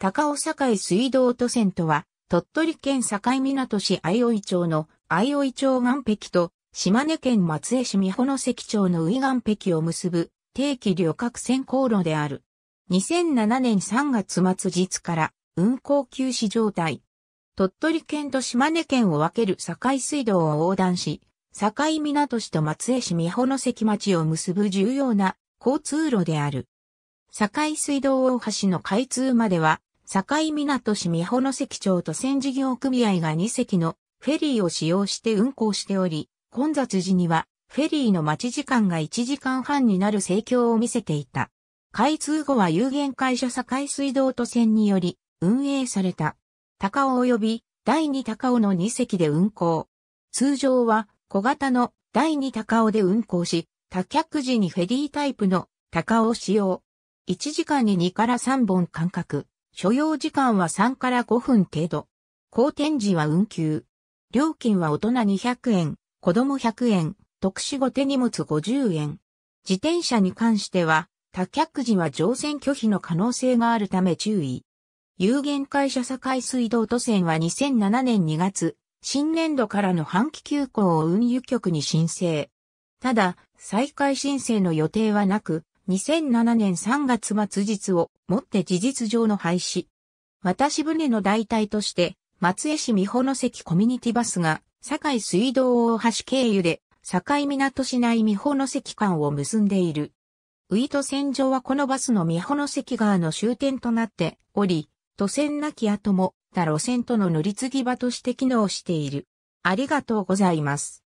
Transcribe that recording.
高尾堺水道都線とは、鳥取県境港市相生町の相生町岸壁と、島根県松江市美保の関町の上岸壁を結ぶ定期旅客船航路である。2007年3月末日から運行休止状態。鳥取県と島根県を分ける境水道を横断し、境港市と松江市美保の関町を結ぶ重要な交通路である。境水道大橋の開通までは境港市美保の関町と船事業組合が2隻のフェリーを使用して運航しており、混雑時にはフェリーの待ち時間が1時間半になる盛況を見せていた。開通後は有限会社境水道都線により運営された。高尾及び第二高尾の2隻で運航。通常は小型の第二高尾で運航し、多客時にフェリータイプの高尾使用。1時間に2から3本間隔。所要時間は3から5分程度。好転時は運休。料金は大人200円、子供100円、特殊ご手荷物50円。自転車に関しては、他客時は乗船拒否の可能性があるため注意。有限会社境水道都線は2007年2月、新年度からの半期休校を運輸局に申請。ただ、再開申請の予定はなく、2007年3月末日をもって事実上の廃止。渡し船の代替として、松江市美保の関コミュニティバスが、堺水道大橋経由で、堺港市内美保の関間を結んでいる。ウイト線上はこのバスの美保の関側の終点となっており、都線なき後も、他路線との乗り継ぎ場として機能している。ありがとうございます。